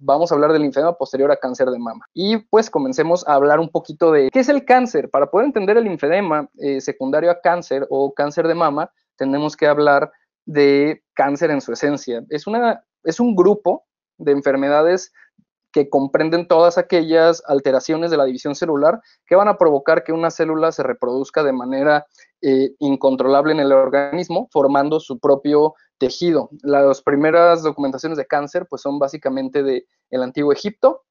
vamos a hablar del linfedema posterior a cáncer de mama. Y pues comencemos a hablar un poquito de qué es el cáncer. Para poder entender el linfedema eh, secundario a cáncer o cáncer de mama, tenemos que hablar de cáncer en su esencia. Es, una, es un grupo de enfermedades que comprenden todas aquellas alteraciones de la división celular que van a provocar que una célula se reproduzca de manera eh, incontrolable en el organismo, formando su propio tejido. Las primeras documentaciones de cáncer pues, son básicamente del el antiguo Egipto,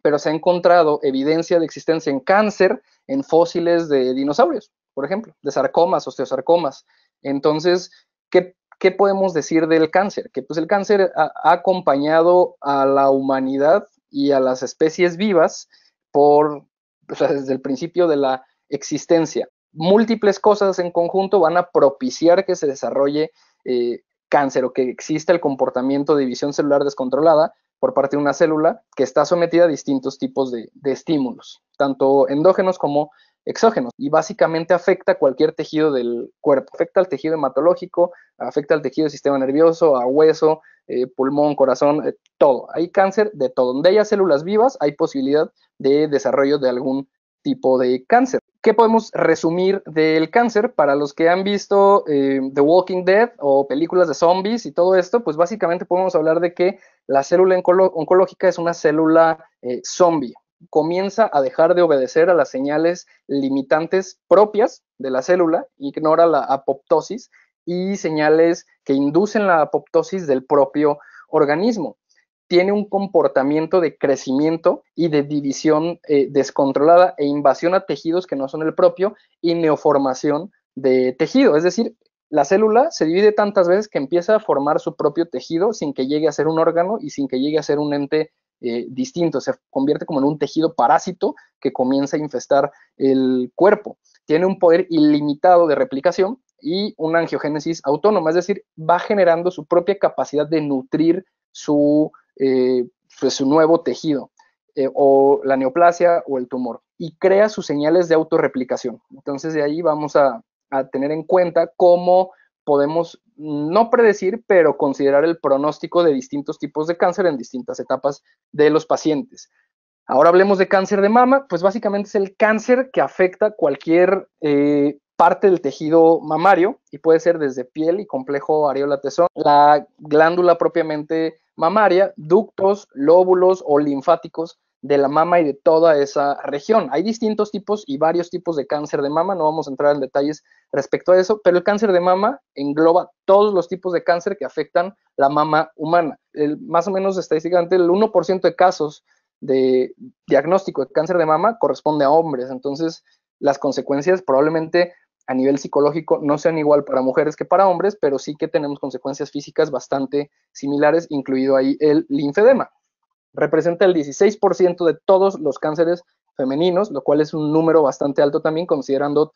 pero se ha encontrado evidencia de existencia en cáncer en fósiles de dinosaurios, por ejemplo, de sarcomas, osteosarcomas. Entonces, ¿qué, podemos decir del cáncer? Que pues, el cáncer ha, acompañado a la humanidad y a las especies vivas por, desde el principio de la existencia múltiples cosas en conjunto van a propiciar que se desarrolle eh, cáncer o que exista el comportamiento de división celular descontrolada por parte de una célula que está sometida a distintos tipos de, estímulos, tanto endógenos como exógenos, y básicamente afecta cualquier tejido del cuerpo, afecta al tejido hematológico, afecta al tejido del sistema nervioso, a hueso, eh, pulmón, corazón, eh, todo. Hay cáncer de todo. Donde haya células vivas, hay posibilidad de desarrollo de algún tipo de cáncer. ¿Qué podemos resumir del cáncer? Para los que han visto eh, The Walking Dead o películas de zombies y todo esto, pues básicamente podemos hablar de que la célula oncológica es una célula eh, zombie. Comienza a dejar de obedecer a las señales limitantes propias de la célula, ignora la apoptosis y señales que inducen la apoptosis del propio organismo tiene un comportamiento de crecimiento y de división eh, descontrolada e invasión a tejidos que no son el propio y neoformación de tejido. Es decir, la célula se divide tantas veces que empieza a formar su propio tejido sin que llegue a ser un órgano y sin que llegue a ser un ente eh, distinto. Se convierte como en un tejido parásito que comienza a infestar el cuerpo. Tiene un poder ilimitado de replicación y una angiogénesis autónoma, es decir, va generando su propia capacidad de nutrir su, eh, pues, su nuevo tejido, eh, o la neoplasia o el tumor, y crea sus señales de autorreplicación. Entonces, de ahí vamos a, tener en cuenta cómo podemos no predecir, pero considerar el pronóstico de distintos tipos de cáncer en distintas etapas de los pacientes. Ahora hablemos de cáncer de mama, pues básicamente es el cáncer que afecta cualquier eh, parte del tejido mamario y puede ser desde piel y complejo areola tesón, la glándula propiamente mamaria, ductos, lóbulos o linfáticos de la mama y de toda esa región. Hay distintos tipos y varios tipos de cáncer de mama, no vamos a entrar en detalles respecto a eso, pero el cáncer de mama engloba todos los tipos de cáncer que afectan la mama humana. más o menos estadísticamente el 1% de casos de diagnóstico de cáncer de mama corresponde a hombres, entonces las consecuencias probablemente a nivel psicológico no sean igual para mujeres que para hombres, pero sí que tenemos consecuencias físicas bastante similares, incluido ahí el linfedema. Representa el 16% de todos los cánceres femeninos, lo cual es un número bastante alto también, considerando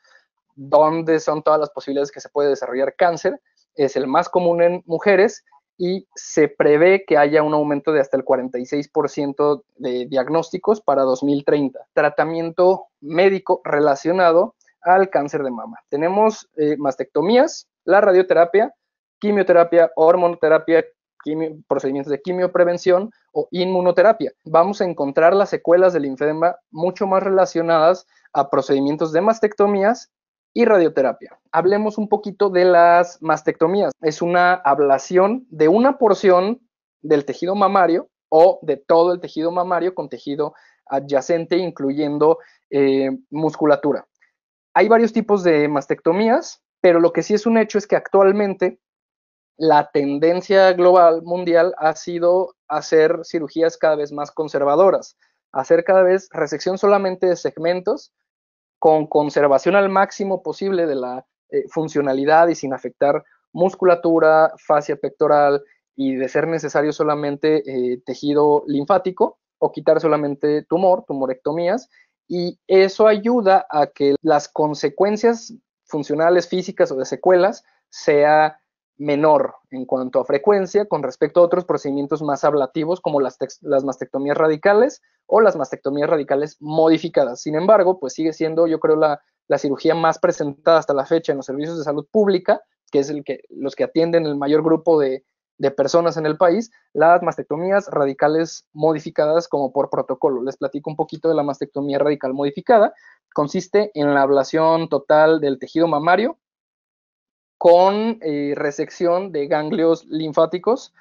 dónde son todas las posibilidades que se puede desarrollar cáncer. Es el más común en mujeres y se prevé que haya un aumento de hasta el 46% de diagnósticos para 2030. Tratamiento médico relacionado al cáncer de mama. Tenemos eh, mastectomías, la radioterapia, quimioterapia, hormonoterapia, procedimientos de quimioprevención o inmunoterapia. Vamos a encontrar las secuelas del linfedema mucho más relacionadas a procedimientos de mastectomías y radioterapia. Hablemos un poquito de las mastectomías. Es una ablación de una porción del tejido mamario o de todo el tejido mamario con tejido adyacente, incluyendo eh, musculatura. Hay varios tipos de mastectomías, pero lo que sí es un hecho es que actualmente la tendencia global mundial ha sido hacer cirugías cada vez más conservadoras, hacer cada vez resección solamente de segmentos con conservación al máximo posible de la eh, funcionalidad y sin afectar musculatura, fascia pectoral y de ser necesario solamente eh, tejido linfático o quitar solamente tumor, tumorectomías, y eso ayuda a que las consecuencias funcionales, físicas o de secuelas sea menor en cuanto a frecuencia con respecto a otros procedimientos más ablativos como las, las, mastectomías radicales o las mastectomías radicales modificadas. Sin embargo, pues sigue siendo, yo creo, la, la cirugía más presentada hasta la fecha en los servicios de salud pública, que es el que, los que atienden el mayor grupo de, de personas en el país las mastectomías radicales modificadas como por protocolo. Les platico un poquito de la mastectomía radical modificada. Consiste en la ablación total del tejido mamario con eh, resección de ganglios linfáticos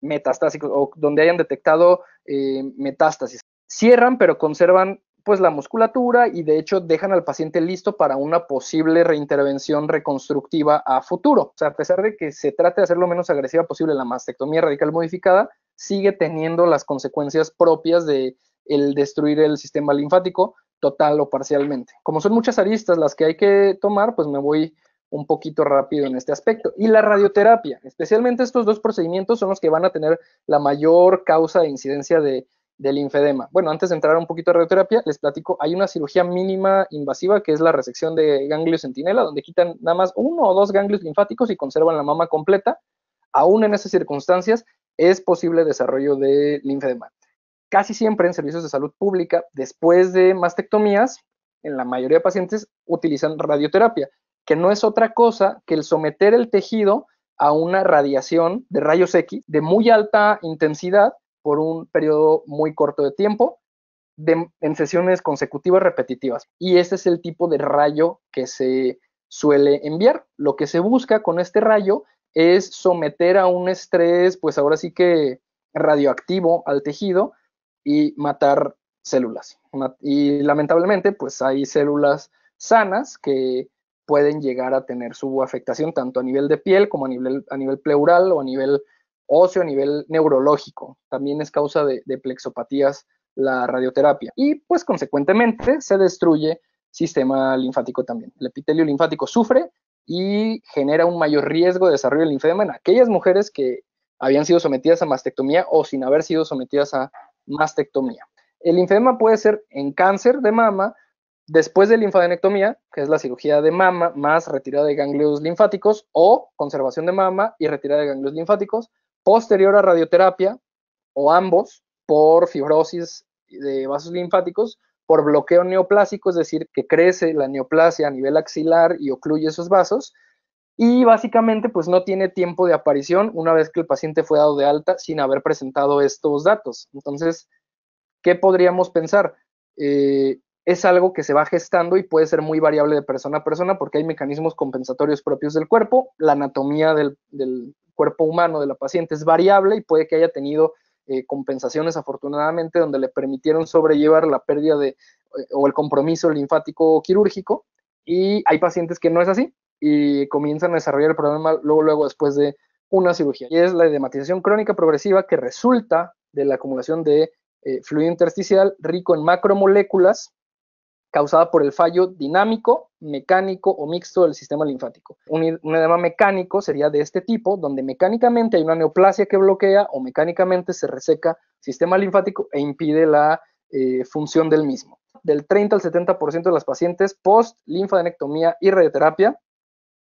metastásicos o donde hayan detectado eh, metástasis. Cierran pero conservan pues la musculatura y de hecho dejan al paciente listo para una posible reintervención reconstructiva a futuro. O sea, a pesar de que se trate de hacer lo menos agresiva posible la mastectomía radical modificada, sigue teniendo las consecuencias propias de el destruir el sistema linfático total o parcialmente. Como son muchas aristas las que hay que tomar, pues me voy un poquito rápido en este aspecto. Y la radioterapia, especialmente estos dos procedimientos son los que van a tener la mayor causa de incidencia de del linfedema. Bueno, antes de entrar un poquito a radioterapia, les platico, hay una cirugía mínima invasiva que es la resección de ganglios centinela, donde quitan nada más uno o dos ganglios linfáticos y conservan la mama completa. Aún en esas circunstancias es posible desarrollo de linfedema. Casi siempre en servicios de salud pública, después de mastectomías, en la mayoría de pacientes utilizan radioterapia, que no es otra cosa que el someter el tejido a una radiación de rayos X de muy alta intensidad por un periodo muy corto de tiempo en sesiones consecutivas repetitivas. Y este es el tipo de rayo que se suele enviar. Lo que se busca con este rayo es someter a un estrés, pues ahora sí que radioactivo al tejido y matar células. Y lamentablemente, pues hay células sanas que pueden llegar a tener su afectación tanto a nivel de piel como a nivel, a nivel pleural o a nivel óseo, a nivel neurológico. También es causa de, plexopatías la radioterapia. Y pues consecuentemente se destruye sistema linfático también. El epitelio linfático sufre y genera un mayor riesgo de desarrollo del linfedema en aquellas mujeres que habían sido sometidas a mastectomía o sin haber sido sometidas a mastectomía. El linfedema puede ser en cáncer de mama, después de linfadenectomía, que es la cirugía de mama más retirada de ganglios linfáticos, o conservación de mama y retirada de ganglios linfáticos, posterior a radioterapia o ambos por fibrosis de vasos linfáticos por bloqueo neoplásico, es decir, que crece la neoplasia a nivel axilar y ocluye esos vasos. Y básicamente, pues no tiene tiempo de aparición una vez que el paciente fue dado de alta sin haber presentado estos datos. Entonces, ¿qué podríamos pensar? Eh, es algo que se va gestando y puede ser muy variable de persona a persona porque hay mecanismos compensatorios propios del cuerpo, la anatomía del, cuerpo humano de la paciente es variable y puede que haya tenido eh, compensaciones afortunadamente donde le permitieron sobrellevar la pérdida de eh, o el compromiso linfático quirúrgico y hay pacientes que no es así y comienzan a desarrollar el problema luego luego después de una cirugía y es la edematización crónica progresiva que resulta de la acumulación de eh, fluido intersticial rico en macromoléculas causada por el fallo dinámico, mecánico o mixto del sistema linfático. Un, edema mecánico sería de este tipo, donde mecánicamente hay una neoplasia que bloquea o mecánicamente se reseca el sistema linfático e impide la eh, función del mismo. Del 30 al 70% de las pacientes post-linfadenectomía y radioterapia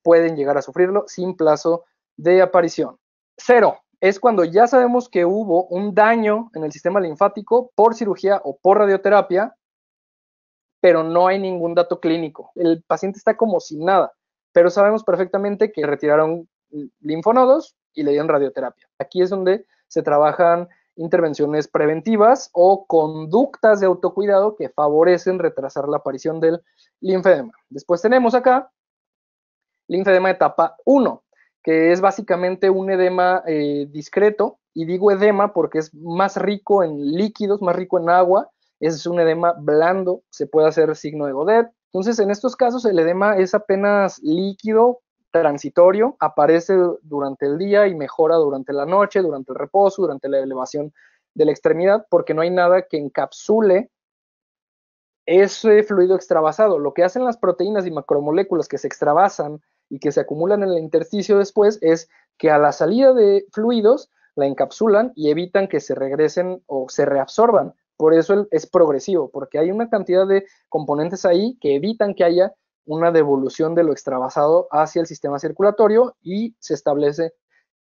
pueden llegar a sufrirlo sin plazo de aparición. Cero, es cuando ya sabemos que hubo un daño en el sistema linfático por cirugía o por radioterapia pero no hay ningún dato clínico. El paciente está como sin nada, pero sabemos perfectamente que retiraron linfonodos y le dieron radioterapia. Aquí es donde se trabajan intervenciones preventivas o conductas de autocuidado que favorecen retrasar la aparición del linfedema. Después tenemos acá linfedema etapa 1, que es básicamente un edema eh, discreto, y digo edema porque es más rico en líquidos, más rico en agua, es un edema blando, se puede hacer signo de Godet. Entonces, en estos casos, el edema es apenas líquido, transitorio, aparece durante el día y mejora durante la noche, durante el reposo, durante la elevación de la extremidad, porque no hay nada que encapsule ese fluido extravasado. Lo que hacen las proteínas y macromoléculas que se extravasan y que se acumulan en el intersticio después es que a la salida de fluidos la encapsulan y evitan que se regresen o se reabsorban. Por eso es progresivo, porque hay una cantidad de componentes ahí que evitan que haya una devolución de lo extravasado hacia el sistema circulatorio y se establece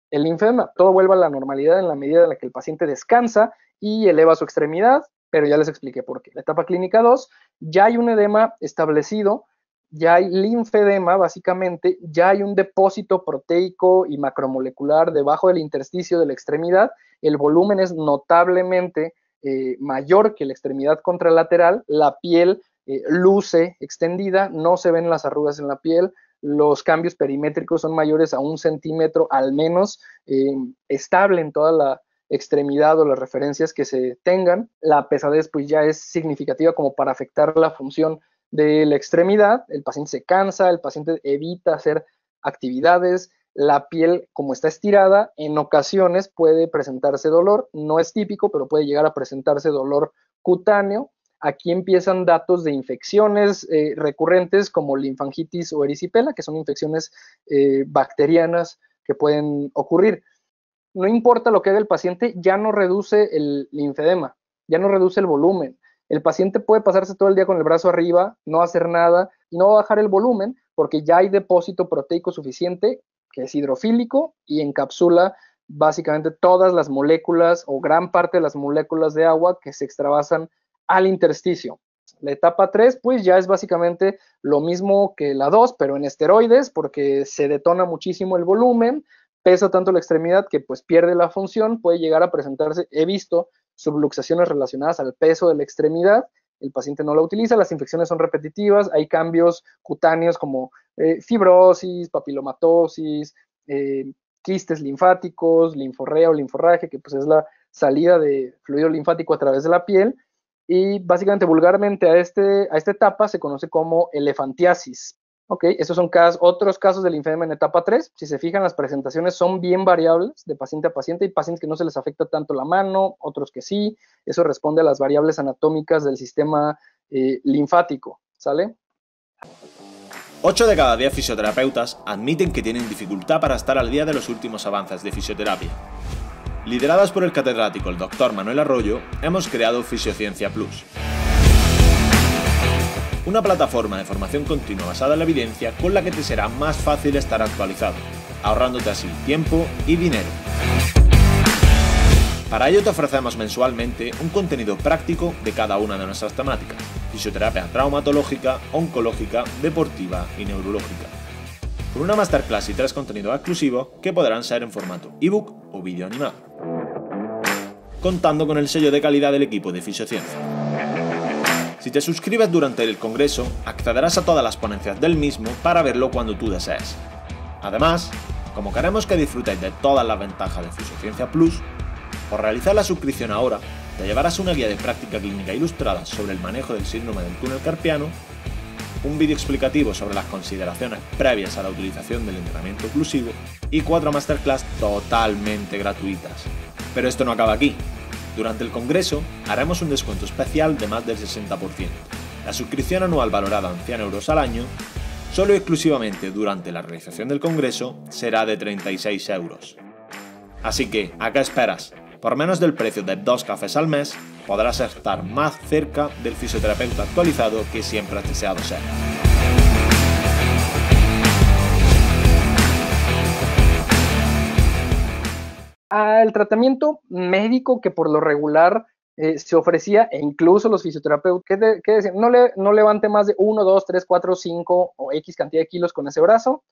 el linfedema. Todo vuelve a la normalidad en la medida en la que el paciente descansa y eleva su extremidad, pero ya les expliqué por qué. La etapa clínica 2, ya hay un edema establecido, ya hay linfedema básicamente, ya hay un depósito proteico y macromolecular debajo del intersticio de la extremidad, el volumen es notablemente eh, mayor que la extremidad contralateral, la piel eh, luce extendida, no se ven las arrugas en la piel, los cambios perimétricos son mayores a un centímetro al menos, eh, estable en toda la extremidad o las referencias que se tengan. La pesadez pues ya es significativa como para afectar la función de la extremidad, el paciente se cansa, el paciente evita hacer actividades, la piel, como está estirada, en ocasiones puede presentarse dolor, no es típico, pero puede llegar a presentarse dolor cutáneo. Aquí empiezan datos de infecciones eh, recurrentes como linfangitis o erisipela, que son infecciones eh, bacterianas que pueden ocurrir. No importa lo que haga el paciente, ya no reduce el linfedema, ya no reduce el volumen. El paciente puede pasarse todo el día con el brazo arriba, no hacer nada no bajar el volumen porque ya hay depósito proteico suficiente que es hidrofílico y encapsula básicamente todas las moléculas o gran parte de las moléculas de agua que se extravasan al intersticio. La etapa 3, pues ya es básicamente lo mismo que la 2, pero en esteroides, porque se detona muchísimo el volumen, pesa tanto la extremidad que pues pierde la función, puede llegar a presentarse, he visto subluxaciones relacionadas al peso de la extremidad el paciente no la utiliza, las infecciones son repetitivas, hay cambios cutáneos como eh, fibrosis, papilomatosis, eh, quistes linfáticos, linforrea o linforraje, que pues es la salida de fluido linfático a través de la piel. Y básicamente, vulgarmente, a, este, a esta etapa se conoce como elefantiasis. Ok, estos son otros casos del linfedema en etapa 3. Si se fijan, las presentaciones son bien variables de paciente a paciente. Hay pacientes que no se les afecta tanto la mano, otros que sí. Eso responde a las variables anatómicas del sistema eh, linfático. ¿Sale? 8 de cada 10 fisioterapeutas admiten que tienen dificultad para estar al día de los últimos avances de fisioterapia. Lideradas por el catedrático el doctor Manuel Arroyo, hemos creado Fisiociencia Plus una plataforma de formación continua basada en la evidencia con la que te será más fácil estar actualizado, ahorrándote así tiempo y dinero. Para ello te ofrecemos mensualmente un contenido práctico de cada una de nuestras temáticas, fisioterapia traumatológica, oncológica, deportiva y neurológica. Con una masterclass y tres contenidos exclusivos que podrán ser en formato ebook o video animado. Contando con el sello de calidad del equipo de Fisiociencia. Si te suscribes durante el Congreso, accederás a todas las ponencias del mismo para verlo cuando tú desees. Además, como queremos que disfrutéis de todas las ventajas de Fisiociencia Plus, por realizar la suscripción ahora, te llevarás una guía de práctica clínica ilustrada sobre el manejo del síndrome del túnel carpiano, un vídeo explicativo sobre las consideraciones previas a la utilización del entrenamiento oclusivo y cuatro masterclass totalmente gratuitas. Pero esto no acaba aquí. Durante el Congreso haremos un descuento especial de más del 60%. La suscripción anual valorada en 100 euros al año, solo y exclusivamente durante la realización del Congreso, será de 36 euros. Así que, ¿a qué esperas? Por menos del precio de dos cafés al mes, podrás estar más cerca del fisioterapeuta actualizado que siempre has deseado ser. al tratamiento médico que por lo regular eh, se ofrecía, e incluso los fisioterapeutas, ¿qué decían, no, levante más de 1, 2, 3, 4, 5 o X cantidad de kilos con ese brazo,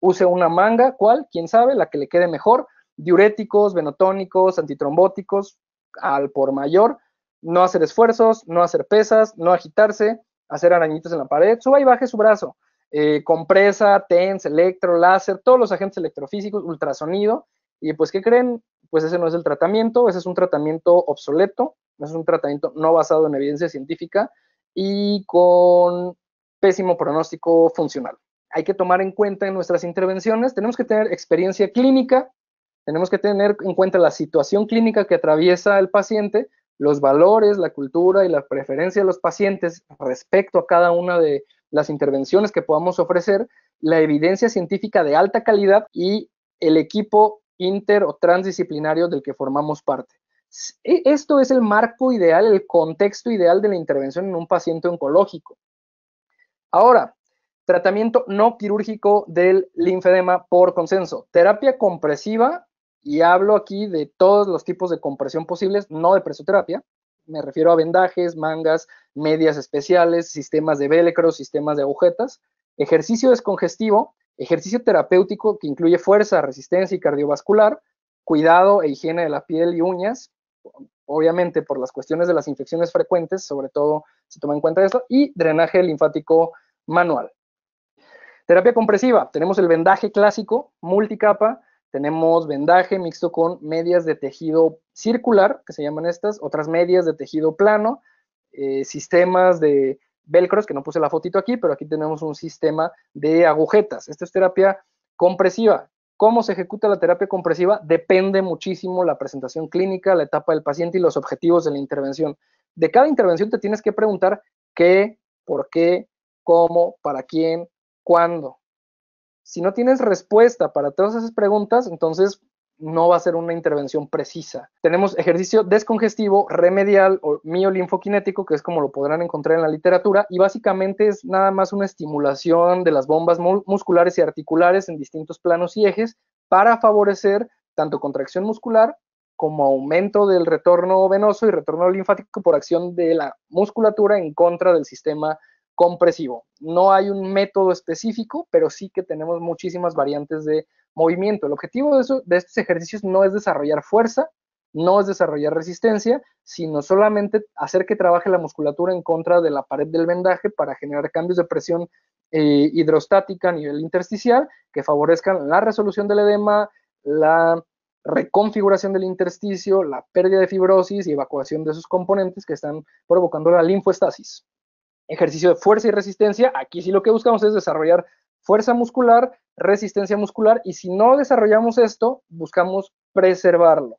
use una manga, ¿cuál? ¿Quién sabe? La que le quede mejor, diuréticos, venotónicos, antitrombóticos, al por mayor, no hacer esfuerzos, no hacer pesas, no agitarse, hacer arañitos en la pared, suba y baje su brazo, eh, compresa, TENS, electro, láser, todos los agentes electrofísicos, ultrasonido, y pues, ¿qué creen? Pues ese no es el tratamiento, ese es un tratamiento obsoleto, no es un tratamiento no basado en evidencia científica y con pésimo pronóstico funcional. Hay que tomar en cuenta en nuestras intervenciones, tenemos que tener experiencia clínica, tenemos que tener en cuenta la situación clínica que atraviesa el paciente, los valores, la cultura y la preferencia de los pacientes respecto a cada una de las intervenciones que podamos ofrecer, la evidencia científica de alta calidad y el equipo inter o transdisciplinario del que formamos parte. E, esto es el marco ideal, el contexto ideal de la intervención en un paciente oncológico. Ahora, tratamiento no quirúrgico del linfedema por consenso. Terapia compresiva, y hablo aquí de todos los tipos de compresión posibles, no de presoterapia. Me refiero a vendajes, mangas, medias especiales, sistemas de velcro, sistemas de agujetas. Ejercicio descongestivo, Ejercicio terapéutico que incluye fuerza, resistencia y cardiovascular, cuidado e higiene de la piel y uñas, obviamente por las cuestiones de las infecciones frecuentes, sobre todo se toma en cuenta esto, y drenaje linfático manual. Terapia compresiva, tenemos el vendaje clásico, multicapa, tenemos vendaje mixto con medias de tejido circular, que se llaman estas, otras medias de tejido plano, eh, sistemas de velcros, que no puse la fotito aquí, pero aquí tenemos un sistema de agujetas. Esta es terapia compresiva. ¿Cómo se ejecuta la terapia compresiva? Depende muchísimo la presentación clínica, la etapa del paciente y los objetivos de la intervención. De cada intervención te tienes que preguntar qué, por qué, cómo, para quién, cuándo. Si no tienes respuesta para todas esas preguntas, entonces no va a ser una intervención precisa. Tenemos ejercicio descongestivo, remedial o miolinfoquinético, que es como lo podrán encontrar en la literatura, y básicamente es nada más una estimulación de las bombas musculares y articulares en distintos planos y ejes para favorecer tanto contracción muscular como aumento del retorno venoso y retorno linfático por acción de la musculatura en contra del sistema compresivo. No hay un método específico, pero sí que tenemos muchísimas variantes de movimiento. El objetivo de, de estos ejercicios no es desarrollar fuerza, no es desarrollar resistencia, sino solamente hacer que trabaje la musculatura en contra de la pared del vendaje para generar cambios de presión eh, hidrostática a nivel intersticial que favorezcan la resolución del edema, la reconfiguración del intersticio, la pérdida de fibrosis y evacuación de sus componentes que están provocando la linfostasis. Ejercicio de fuerza y resistencia, aquí sí lo que buscamos es desarrollar fuerza muscular, resistencia muscular, y si no desarrollamos esto, buscamos preservarlo,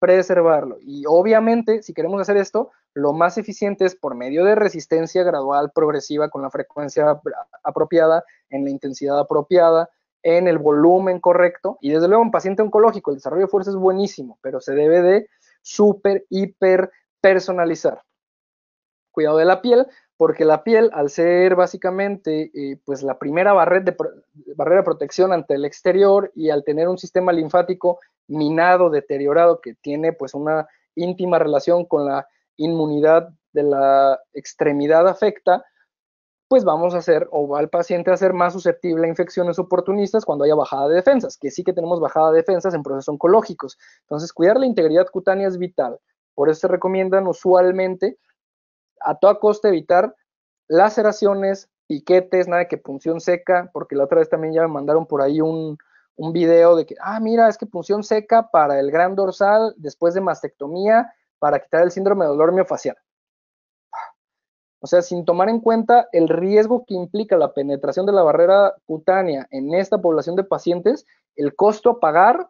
preservarlo. Y obviamente, si queremos hacer esto, lo más eficiente es por medio de resistencia gradual, progresiva, con la frecuencia apropiada, en la intensidad apropiada, en el volumen correcto. Y desde luego, en paciente oncológico, el desarrollo de fuerza es buenísimo, pero se debe de super, hiper personalizar. Cuidado de la piel, porque la piel, al ser básicamente eh, pues la primera barrera de, barrera de protección ante el exterior y al tener un sistema linfático minado, deteriorado, que tiene pues una íntima relación con la inmunidad de la extremidad afecta, pues vamos a hacer o va al paciente a ser más susceptible a infecciones oportunistas cuando haya bajada de defensas, que sí que tenemos bajada de defensas en procesos oncológicos. Entonces, cuidar la integridad cutánea es vital. Por eso se recomiendan usualmente a toda costa evitar laceraciones, piquetes, nada que punción seca, porque la otra vez también ya me mandaron por ahí un, un video de que, ah, mira, es que punción seca para el gran dorsal después de mastectomía para quitar el síndrome de dolor miofacial. O sea, sin tomar en cuenta el riesgo que implica la penetración de la barrera cutánea en esta población de pacientes, el costo a pagar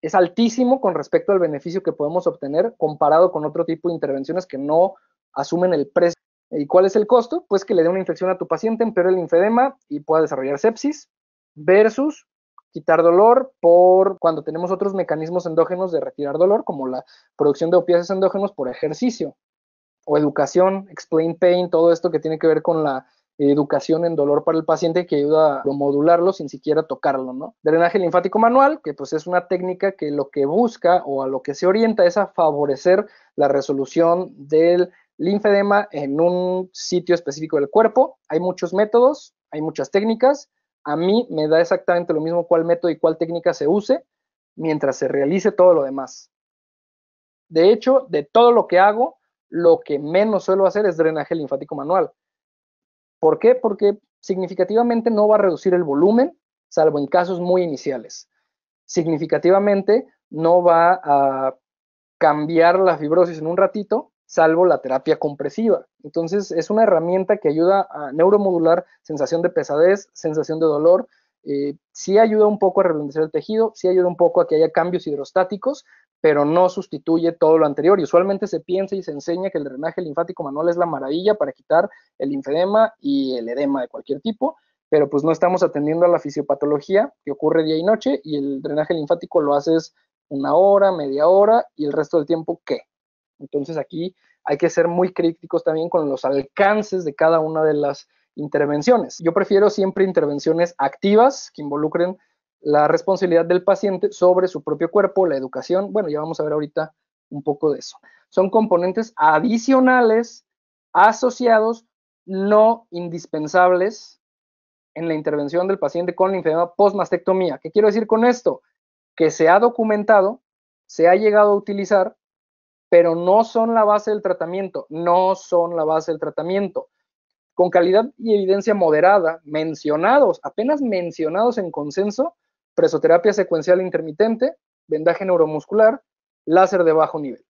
es altísimo con respecto al beneficio que podemos obtener comparado con otro tipo de intervenciones que no asumen el precio. ¿Y cuál es el costo? Pues que le dé una infección a tu paciente, empeore el linfedema y pueda desarrollar sepsis, versus quitar dolor por cuando tenemos otros mecanismos endógenos de retirar dolor, como la producción de opiáceos endógenos por ejercicio, o educación, explain pain, todo esto que tiene que ver con la educación en dolor para el paciente que ayuda a modularlo sin siquiera tocarlo, ¿no? Drenaje linfático manual, que pues es una técnica que lo que busca o a lo que se orienta es a favorecer la resolución del linfedema en un sitio específico del cuerpo. Hay muchos métodos, hay muchas técnicas. A mí me da exactamente lo mismo cuál método y cuál técnica se use mientras se realice todo lo demás. De hecho, de todo lo que hago, lo que menos suelo hacer es drenaje linfático manual. ¿Por qué? Porque significativamente no va a reducir el volumen, salvo en casos muy iniciales. Significativamente no va a cambiar la fibrosis en un ratito, salvo la terapia compresiva. Entonces, es una herramienta que ayuda a neuromodular sensación de pesadez, sensación de dolor, eh, sí ayuda un poco a reblandecer el tejido, sí ayuda un poco a que haya cambios hidrostáticos, pero no sustituye todo lo anterior. Y usualmente se piensa y se enseña que el drenaje linfático manual es la maravilla para quitar el linfedema y el edema de cualquier tipo, pero pues no estamos atendiendo a la fisiopatología que ocurre día y noche y el drenaje linfático lo haces una hora, media hora y el resto del tiempo, ¿qué? Entonces aquí hay que ser muy críticos también con los alcances de cada una de las intervenciones. Yo prefiero siempre intervenciones activas que involucren la responsabilidad del paciente sobre su propio cuerpo, la educación. Bueno, ya vamos a ver ahorita un poco de eso. Son componentes adicionales asociados no indispensables en la intervención del paciente con enfermedad postmastectomía. ¿Qué quiero decir con esto? Que se ha documentado, se ha llegado a utilizar pero no son la base del tratamiento, no son la base del tratamiento. Con calidad y evidencia moderada, mencionados, apenas mencionados en consenso, presoterapia secuencial intermitente, vendaje neuromuscular, láser de bajo nivel.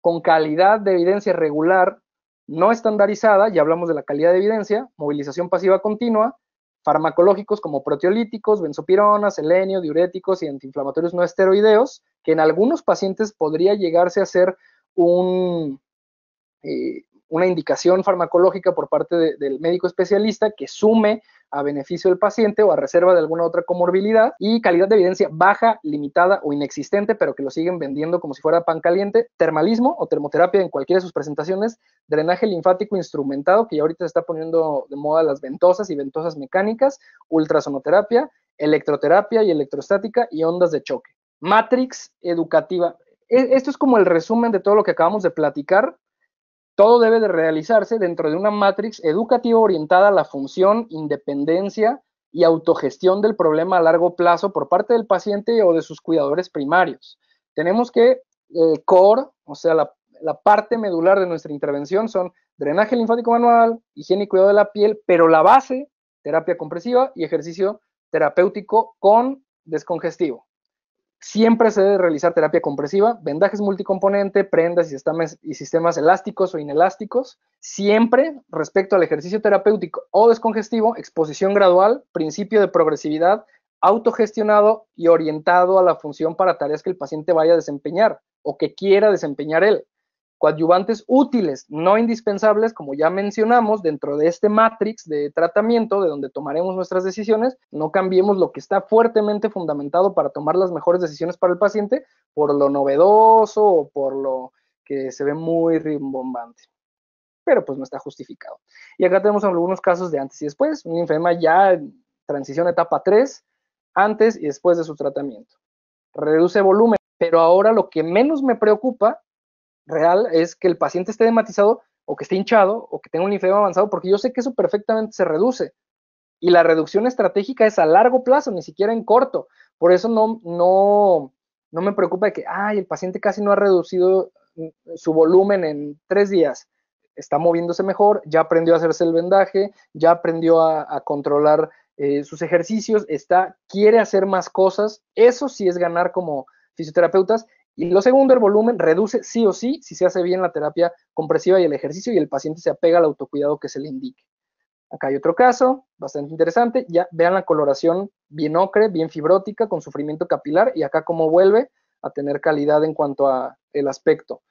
Con calidad de evidencia regular, no estandarizada, ya hablamos de la calidad de evidencia, movilización pasiva continua, farmacológicos como proteolíticos, benzopironas, selenio, diuréticos y antiinflamatorios no esteroideos, que en algunos pacientes podría llegarse a ser un, eh, una indicación farmacológica por parte del médico especialista que sume a beneficio del paciente o a reserva de alguna otra comorbilidad y calidad de evidencia baja, limitada o inexistente, pero que lo siguen vendiendo como si fuera pan caliente, termalismo o termoterapia en cualquiera de sus presentaciones, drenaje linfático instrumentado, que ya ahorita se está poniendo de moda las ventosas y ventosas mecánicas, ultrasonoterapia, electroterapia y electrostática y ondas de choque. Matrix educativa. E, esto es como el resumen de todo lo que acabamos de platicar todo debe de realizarse dentro de una matrix educativa orientada a la función, independencia y autogestión del problema a largo plazo por parte del paciente o de sus cuidadores primarios. Tenemos que el eh, core, o sea, la, la parte medular de nuestra intervención son drenaje linfático manual, higiene y cuidado de la piel, pero la base, terapia compresiva y ejercicio terapéutico con descongestivo. Siempre se debe realizar terapia compresiva, vendajes multicomponente, prendas y sistemas, elásticos o inelásticos. Siempre respecto al ejercicio terapéutico o descongestivo, exposición gradual, principio de progresividad, autogestionado y orientado a la función para tareas que el paciente vaya a desempeñar o que quiera desempeñar él coadyuvantes útiles, no indispensables, como ya mencionamos, dentro de este matrix de tratamiento de donde tomaremos nuestras decisiones, no cambiemos lo que está fuertemente fundamentado para tomar las mejores decisiones para el paciente por lo novedoso o por lo que se ve muy rimbombante. Pero pues no está justificado. Y acá tenemos algunos casos de antes y después, un enferma ya en transición etapa 3, antes y después de su tratamiento. Reduce volumen, pero ahora lo que menos me preocupa real es que el paciente esté dematizado o que esté hinchado o que tenga un linfedema avanzado, porque yo sé que eso perfectamente se reduce. Y la reducción estratégica es a largo plazo, ni siquiera en corto. Por eso no, no, no me preocupa que, ay, el paciente casi no ha reducido mm, su volumen en tres días. Está moviéndose mejor, ya aprendió a hacerse el vendaje, ya aprendió a, controlar eh, sus ejercicios, está, quiere hacer más cosas. Eso sí es ganar como fisioterapeutas y lo segundo, el volumen reduce sí o sí si se hace bien la terapia compresiva y el ejercicio y el paciente se apega al autocuidado que se le indique. Acá hay otro caso bastante interesante. Ya vean la coloración bien ocre, bien fibrótica, con sufrimiento capilar y acá cómo vuelve a tener calidad en cuanto a el aspecto.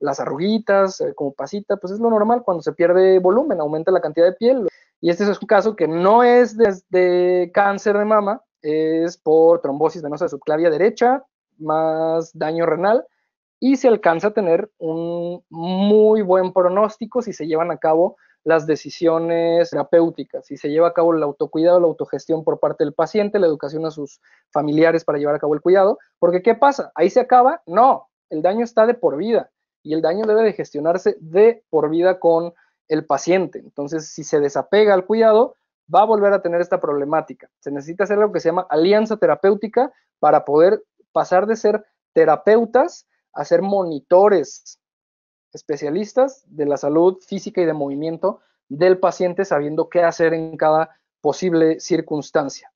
Las arruguitas, eh, como pasita, pues es lo normal cuando se pierde volumen, aumenta la cantidad de piel. Y este es un caso que no es de cáncer de mama, es por trombosis venosa de subclavia derecha, más daño renal y se alcanza a tener un muy buen pronóstico si se llevan a cabo las decisiones terapéuticas, si se lleva a cabo el autocuidado, la autogestión por parte del paciente, la educación a sus familiares para llevar a cabo el cuidado, porque ¿qué pasa? ¿Ahí se acaba? No, el daño está de por vida y el daño debe de gestionarse de por vida con el paciente. Entonces, si se desapega al cuidado, va a volver a tener esta problemática. Se necesita hacer lo que se llama alianza terapéutica para poder pasar de ser terapeutas a ser monitores especialistas de la salud física y de movimiento del paciente, sabiendo qué hacer en cada posible circunstancia.